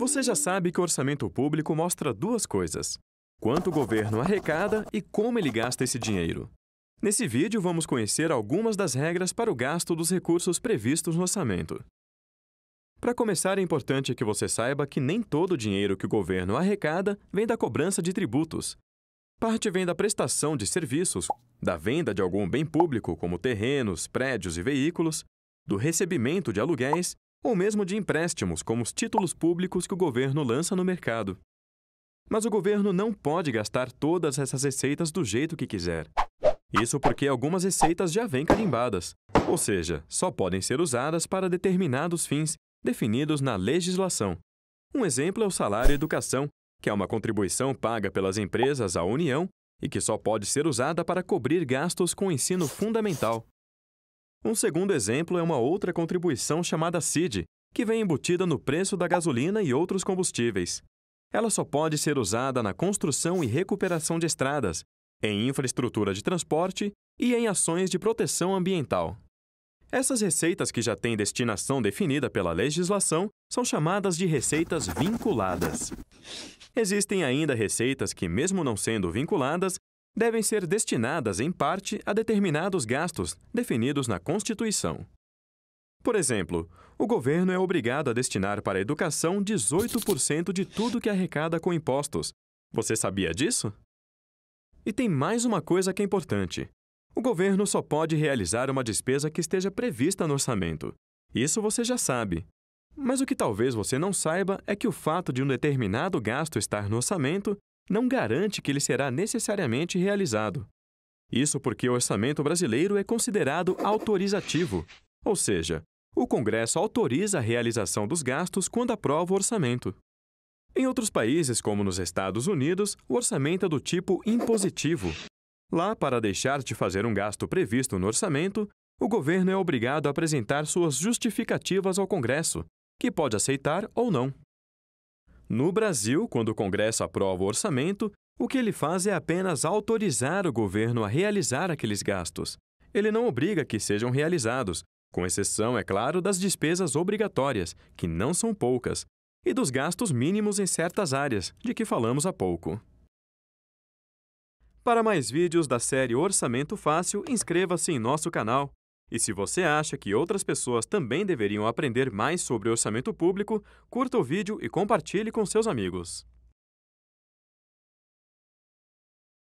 Você já sabe que o orçamento público mostra duas coisas: quanto o governo arrecada e como ele gasta esse dinheiro. Nesse vídeo, vamos conhecer algumas das regras para o gasto dos recursos previstos no orçamento. Para começar, é importante que você saiba que nem todo o dinheiro que o governo arrecada vem da cobrança de tributos. Parte vem da prestação de serviços, da venda de algum bem público, como terrenos, prédios e veículos, do recebimento de aluguéis ou mesmo de empréstimos, como os títulos públicos que o governo lança no mercado. Mas o governo não pode gastar todas essas receitas do jeito que quiser. Isso porque algumas receitas já vêm carimbadas, ou seja, só podem ser usadas para determinados fins definidos na legislação. Um exemplo é o salário educação, que é uma contribuição paga pelas empresas à União e que só pode ser usada para cobrir gastos com ensino fundamental, um segundo exemplo é uma outra contribuição chamada CID, que vem embutida no preço da gasolina e outros combustíveis. Ela só pode ser usada na construção e recuperação de estradas, em infraestrutura de transporte e em ações de proteção ambiental. Essas receitas que já têm destinação definida pela legislação são chamadas de receitas vinculadas. Existem ainda receitas que, mesmo não sendo vinculadas, devem ser destinadas, em parte, a determinados gastos definidos na Constituição. Por exemplo, o governo é obrigado a destinar para a educação 18% de tudo que arrecada com impostos. Você sabia disso? E tem mais uma coisa que é importante: o governo só pode realizar uma despesa que esteja prevista no orçamento. Isso você já sabe. Mas o que talvez você não saiba é que o fato de um determinado gasto estar no orçamento não garante que ele será necessariamente realizado. Isso porque o orçamento brasileiro é considerado autorizativo, ou seja, o Congresso autoriza a realização dos gastos quando aprova o orçamento. Em outros países, como nos Estados Unidos, o orçamento é do tipo impositivo. Lá, para deixar de fazer um gasto previsto no orçamento, o governo é obrigado a apresentar suas justificativas ao Congresso, que pode aceitar ou não. No Brasil, quando o Congresso aprova o orçamento, o que ele faz é apenas autorizar o governo a realizar aqueles gastos. Ele não obriga que sejam realizados, com exceção, é claro, das despesas obrigatórias, que não são poucas, e dos gastos mínimos em certas áreas, de que falamos há pouco. Para mais vídeos da série Orçamento Fácil, inscreva-se em nosso canal. E se você acha que outras pessoas também deveriam aprender mais sobre orçamento público, curta o vídeo e compartilhe com seus amigos.